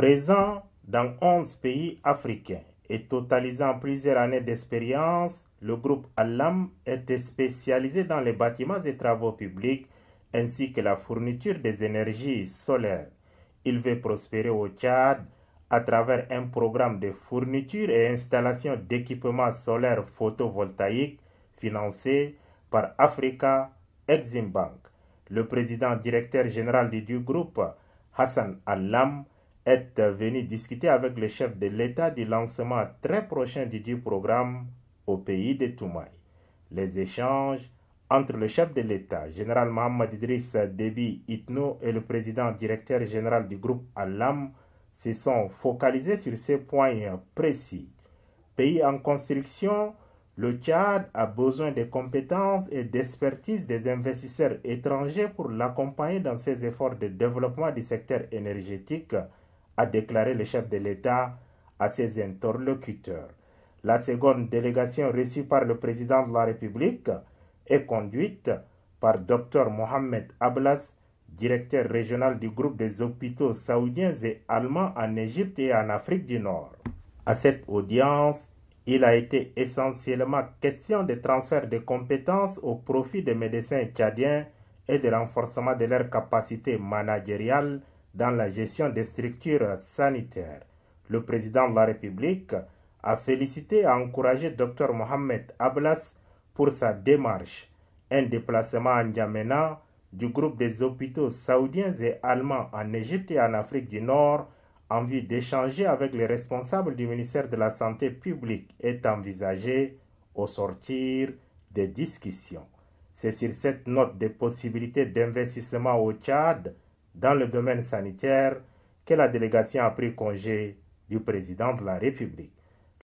Présent dans 11 pays africains et totalisant plusieurs années d'expérience, le groupe Allam était spécialisé dans les bâtiments et travaux publics ainsi que la fourniture des énergies solaires. Il veut prospérer au Tchad à travers un programme de fourniture et installation d'équipements solaires photovoltaïques financé par Africa Exim Bank. Le président directeur général du groupe, Hassan Allam est venu discuter avec le chef de l'État du lancement très prochain du programme au pays de Toumaï. Les échanges entre le chef de l'État, général Mohamed Idriss Debi Itno, et le président directeur général du groupe Alam se sont focalisés sur ces points précis. Pays en construction, le Tchad a besoin des compétences et d'expertise des investisseurs étrangers pour l'accompagner dans ses efforts de développement du secteur énergétique a déclaré le chef de l'État à ses interlocuteurs. La seconde délégation reçue par le président de la République est conduite par Dr Mohamed Ablas, directeur régional du groupe des hôpitaux saoudiens et allemands en Égypte et en Afrique du Nord. À cette audience, il a été essentiellement question de transfert de compétences au profit des médecins tchadiens et de renforcement de leurs capacités managériales dans la gestion des structures sanitaires. Le président de la République a félicité et encouragé Dr Mohamed Ablas pour sa démarche. Un déplacement en Yamena du groupe des hôpitaux saoudiens et allemands en Égypte et en Afrique du Nord en vue d'échanger avec les responsables du ministère de la Santé publique est envisagé au sortir des discussions. C'est sur cette note des possibilités d'investissement au Tchad dans le domaine sanitaire que la délégation a pris congé du président de la République.